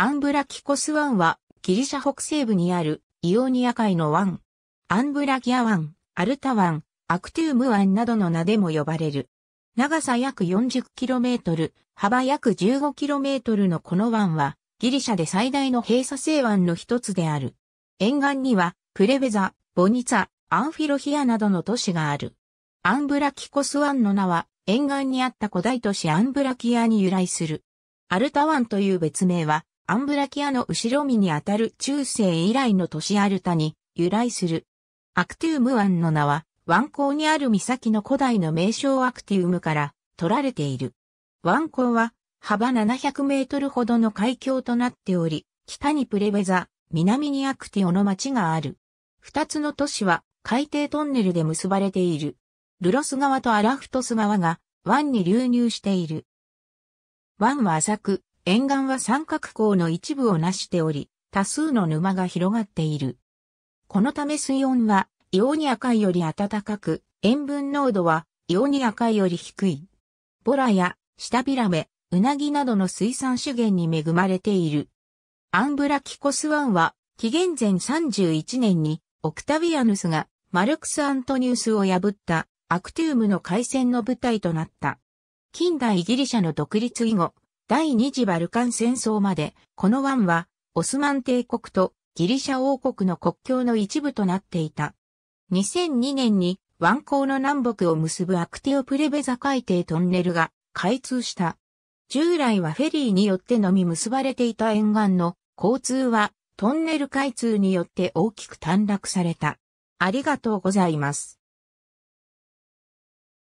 アンブラキコス湾は、ギリシャ北西部にあるイオニア海の湾。アンブラギア湾、アルタ湾、アクトゥーム湾などの名でも呼ばれる。長さ約 40km、幅約 15km のこの湾は、ギリシャで最大の閉鎖性湾の一つである。沿岸には、プレベザ、ボニツァ、アンフィロヒアなどの都市がある。アンブラキコス湾の名は、沿岸にあった古代都市アンブラキアに由来する。アルタ湾という別名は、アンブラキアの後ろ身にあたる中世以来の都市アルタに由来する。アクティウム湾の名は、湾港にある岬の古代の名称アクティウムから取られている。湾港は幅700メートルほどの海峡となっており、北にプレベザ、南にアクティオの町がある。二つの都市は海底トンネルで結ばれている。ルロス川とアラフトス川が湾に流入している。湾は浅く、沿岸は三角港の一部をなしており、多数の沼が広がっている。このため水温は、イオニア海より暖かく、塩分濃度は、イオニア海より低い。ボラや、シタビラメ、ウナギなどの水産資源に恵まれている。アンブラキコス湾は、紀元前31年に、オクタビアヌスが、マルクス・アントニウスを破った、アクティウムの海戦の舞台となった。近代ギリシャの独立以後、第二次バルカン戦争まで、この湾は、オスマン帝国とギリシャ王国の国境の一部となっていた。2002年に湾口の南北を結ぶアクティオプレベザ海底トンネルが開通した。従来はフェリーによってのみ結ばれていた沿岸の交通はトンネル開通によって大きく短絡された。ありがとうございます。